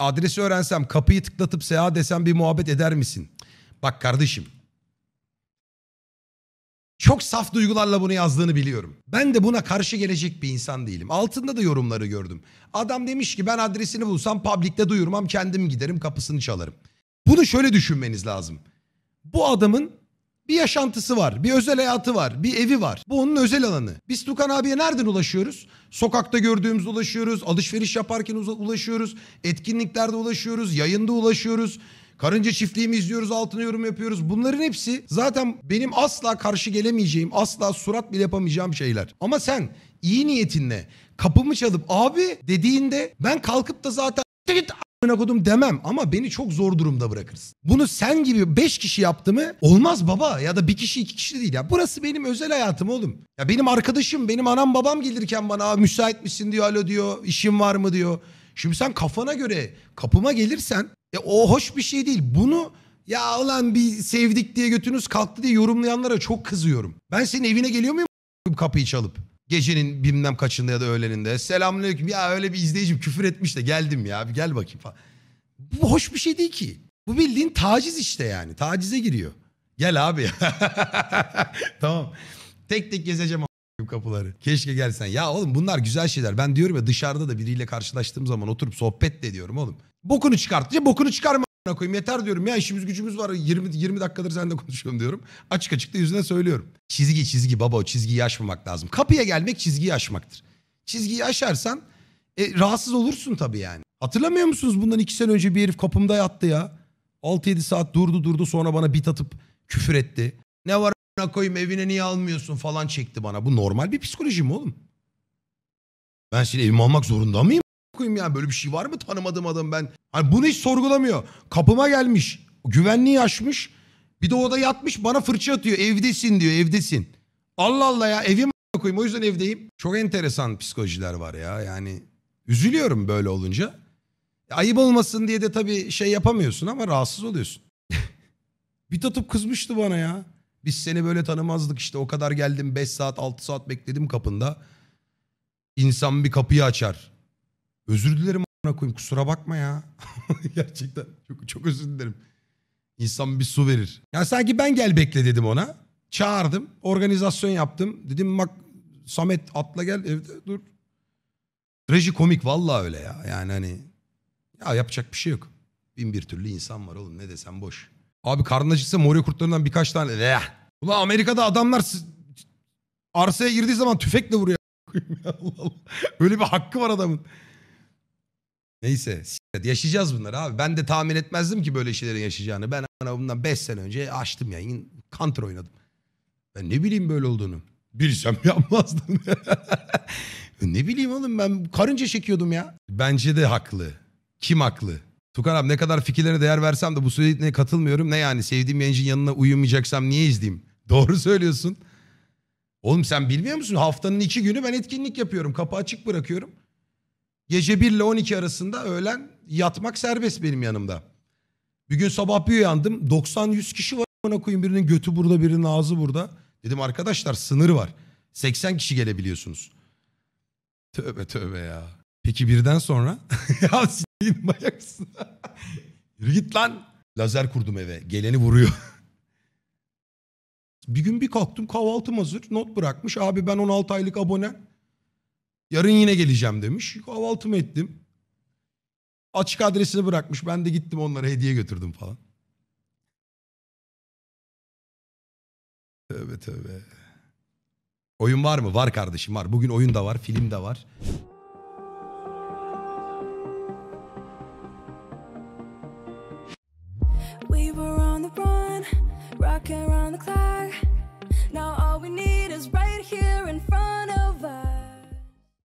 adresi öğrensem kapıyı tıklatıp seha desem bir muhabbet eder misin? Bak kardeşim. Çok saf duygularla bunu yazdığını biliyorum. Ben de buna karşı gelecek bir insan değilim. Altında da yorumları gördüm. Adam demiş ki ben adresini bulsam publikte duyurmam kendim giderim kapısını çalarım. Bunu şöyle düşünmeniz lazım. Bu adamın bir yaşantısı var, bir özel hayatı var, bir evi var. Bu onun özel alanı. Biz Tukan abiye nereden ulaşıyoruz? Sokakta gördüğümüzde ulaşıyoruz, alışveriş yaparken ulaşıyoruz, etkinliklerde ulaşıyoruz, yayında ulaşıyoruz. Karınca çiftliğimi izliyoruz altına yorum yapıyoruz. Bunların hepsi zaten benim asla karşı gelemeyeceğim, asla surat bile yapamayacağım şeyler. Ama sen iyi niyetinle kapımı çalıp abi dediğinde ben kalkıp da zaten amına kodum demem ama beni çok zor durumda bırakırsın. Bunu sen gibi 5 kişi yaptı mı olmaz baba ya da bir kişi iki kişi değil ya. Burası benim özel hayatım oğlum. Ya benim arkadaşım benim anam babam gelirken bana müsait misin diyor alo diyor işin var mı diyor. Şimdi sen kafana göre kapıma gelirsen e, o hoş bir şey değil. Bunu ya ulan bir sevdik diye götünüz kalktı diye yorumlayanlara çok kızıyorum. Ben senin evine geliyor muyum kapıyı çalıp? Gecenin bilmem kaçında ya da öğleninde. Selamünaleyküm. Ya öyle bir izleyicim küfür etmiş de geldim ya. Bir gel bakayım falan. Bu hoş bir şey değil ki. Bu bildiğin taciz işte yani. Tacize giriyor. Gel abi. tamam. Tek tek gezeceğim kapıları. Keşke gelsen. Ya oğlum bunlar güzel şeyler. Ben diyorum ya dışarıda da biriyle karşılaştığım zaman oturup sohbet de ediyorum oğlum. Bokunu çıkartınca bokunu çıkarma koyayım yeter diyorum ya işimiz gücümüz var 20 20 dakikadır seninle konuşuyorum diyorum. Açık açık da yüzüne söylüyorum. Çizgi çizgi baba o çizgiyi aşmamak lazım. Kapıya gelmek çizgiyi aşmaktır. Çizgiyi aşarsan e, rahatsız olursun tabii yani. Hatırlamıyor musunuz bundan iki sene önce bir herif kapımda yattı ya. 6-7 saat durdu durdu sonra bana bit atıp küfür etti. Ne var koyayım evine niye almıyorsun falan çekti bana. Bu normal bir psikoloji mi oğlum? Ben şimdi evimi almak zorunda mıyım? koyayım yani böyle bir şey var mı tanımadığım adam ben. Hani bunu hiç sorgulamıyor. Kapıma gelmiş. Güvenliği açmış, Bir de orada yatmış bana fırça atıyor. Evdesin diyor evdesin. Allah Allah ya evim koyayım o yüzden evdeyim. Çok enteresan psikolojiler var ya yani. Üzülüyorum böyle olunca. Ayıp olmasın diye de tabii şey yapamıyorsun ama rahatsız oluyorsun. bir tatıp kızmıştı bana ya. Biz seni böyle tanımazdık işte o kadar geldim 5 saat 6 saat bekledim kapında. İnsan bir kapıyı açar. Özür dilerim amına koyayım kusura bakma ya. Gerçekten çok, çok özür dilerim. İnsan bir su verir. Ya sanki ben gel bekle dedim ona. Çağırdım. Organizasyon yaptım. Dedim bak Samet atla gel evde dur. Reji komik vallahi öyle ya. Yani hani ya yapacak bir şey yok. Bin bir türlü insan var oğlum ne desem boş. Abi karnına çıksa morio kurtlarından birkaç tane. Eh. Ulan Amerika'da adamlar arsaya girdiği zaman tüfekle vuruyor. Allah Allah. Böyle bir hakkı var adamın. Neyse s**t. yaşayacağız bunları abi. Ben de tahmin etmezdim ki böyle şeylerin yaşayacağını. Ben ana bundan 5 sene önce açtım yayın. Counter oynadım. Ben ne bileyim böyle olduğunu. Bilsem yapmazdım. ne bileyim oğlum ben karınca çekiyordum ya. Bence de haklı. Kim haklı? Tukan abi ne kadar fikirlere değer versem de bu söylediğine katılmıyorum. Ne yani sevdiğim yayıncının yanına uyumayacaksam niye izleyeyim? Doğru söylüyorsun. Oğlum sen bilmiyor musun? Haftanın iki günü ben etkinlik yapıyorum. Kapı açık bırakıyorum. Gece 1 ile 12 arasında öğlen yatmak serbest benim yanımda. Bir gün sabah bir uyandım. 90-100 kişi var. Bana koyun birinin götü burada birinin ağzı burada. Dedim arkadaşlar sınır var. 80 kişi gelebiliyorsunuz. Tövbe tövbe ya. Peki birden sonra? ya s**eyim bayaksın. Yürü git lan. Lazer kurdum eve. Geleni vuruyor. bir gün bir kalktım kahvaltım hazır. Not bırakmış. Abi ben 16 aylık abone. Yarın yine geleceğim demiş. Kahvaltımı ettim. Açık adresini bırakmış. Ben de gittim onlara hediye götürdüm falan. Tövbe tövbe. Oyun var mı? Var kardeşim var. Bugün oyun da var, film de var. We were on the run, rocking around the clock. Now all we need is right here